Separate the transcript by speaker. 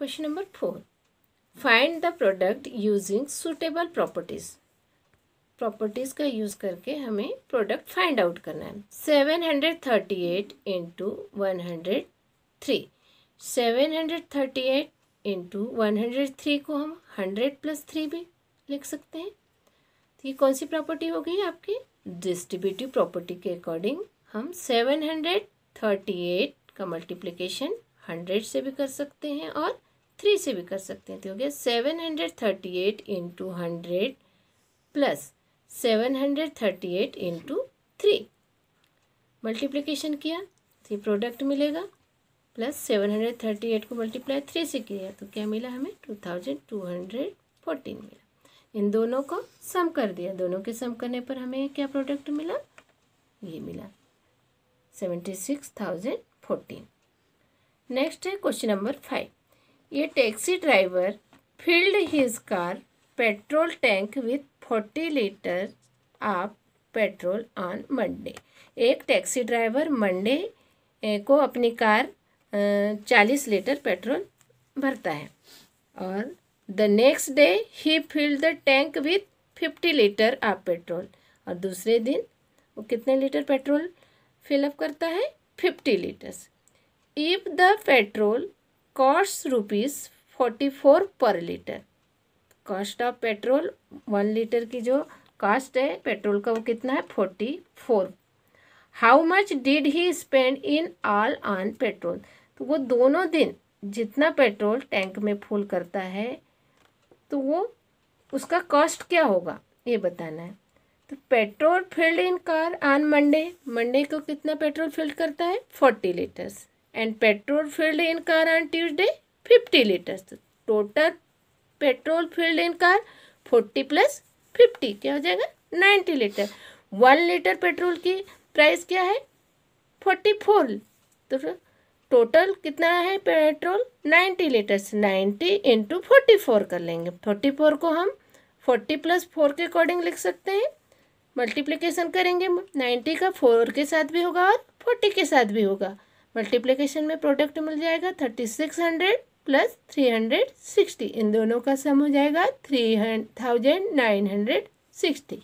Speaker 1: question number four find the product using suitable properties properties का use करके हमें product find out करना है seven hundred thirty eight into one hundred three seven hundred thirty eight into one hundred three को हम hundred plus three भी लिख सकते हैं तो ये कौन सी प्रॉपर्टी हो गई आपकी डिस्ट्रीब्यूटिव प्रॉपर्टी के अकॉर्डिंग हम सेवन हंड्रेड थर्टी एट का मल्टीप्लीकेशन हंड्रेड से भी कर सकते हैं और थ्री से भी कर सकते हैं तो हो गया seven hundred thirty eight into hundred plus seven hundred thirty eight into three multiplication किया तो ये प्रोडक्ट मिलेगा plus seven hundred thirty eight को मल्टीप्लाई थ्री से किया तो क्या मिला हमें two thousand two hundred fourteen मिला इन दोनों को सम कर दिया दोनों के सम करने पर हमें क्या प्रोडक्ट मिला ये मिला seventy six thousand fourteen next है क्वेश्चन नंबर फाइव ये taxi driver filled his car petrol tank with forty litre of petrol on Monday एक टैक्सी ड्राइवर मंडे को अपनी कार चालीस लीटर पेट्रोल भरता है और the next day he filled the tank with fifty litre of petrol और दूसरे दिन वो कितने लीटर पेट्रोल फिलअप करता है fifty litres if the petrol cost rupees forty four per litre cost of petrol one litre की जो cost है पेट्रोल का वो कितना है forty four how much did he spend in all on petrol तो वो दोनों दिन जितना पेट्रोल टैंक में फूल करता है तो वो उसका कॉस्ट क्या होगा ये बताना है तो petrol filled in car on Monday Monday को कितना पेट्रोल फिल्ड करता है forty litres and petrol filled in car on Tuesday fifty litres total petrol filled in car forty plus fifty क्या हो जाएगा ninety litre one litre petrol की price क्या है फोर्टी फोर तो टोटल कितना है petrol ninety litres ninety into forty four कर लेंगे फोर्टी फोर को हम फोर्टी प्लस फोर के अकॉर्डिंग लिख सकते हैं मल्टीप्लीकेशन करेंगे नाइन्टी का फोर के साथ भी होगा और फोर्टी के साथ भी होगा मल्टीप्लिकेशन में प्रोडक्ट मिल जाएगा thirty six hundred plus three hundred sixty इन दोनों का सम हो जाएगा three thousand nine hundred sixty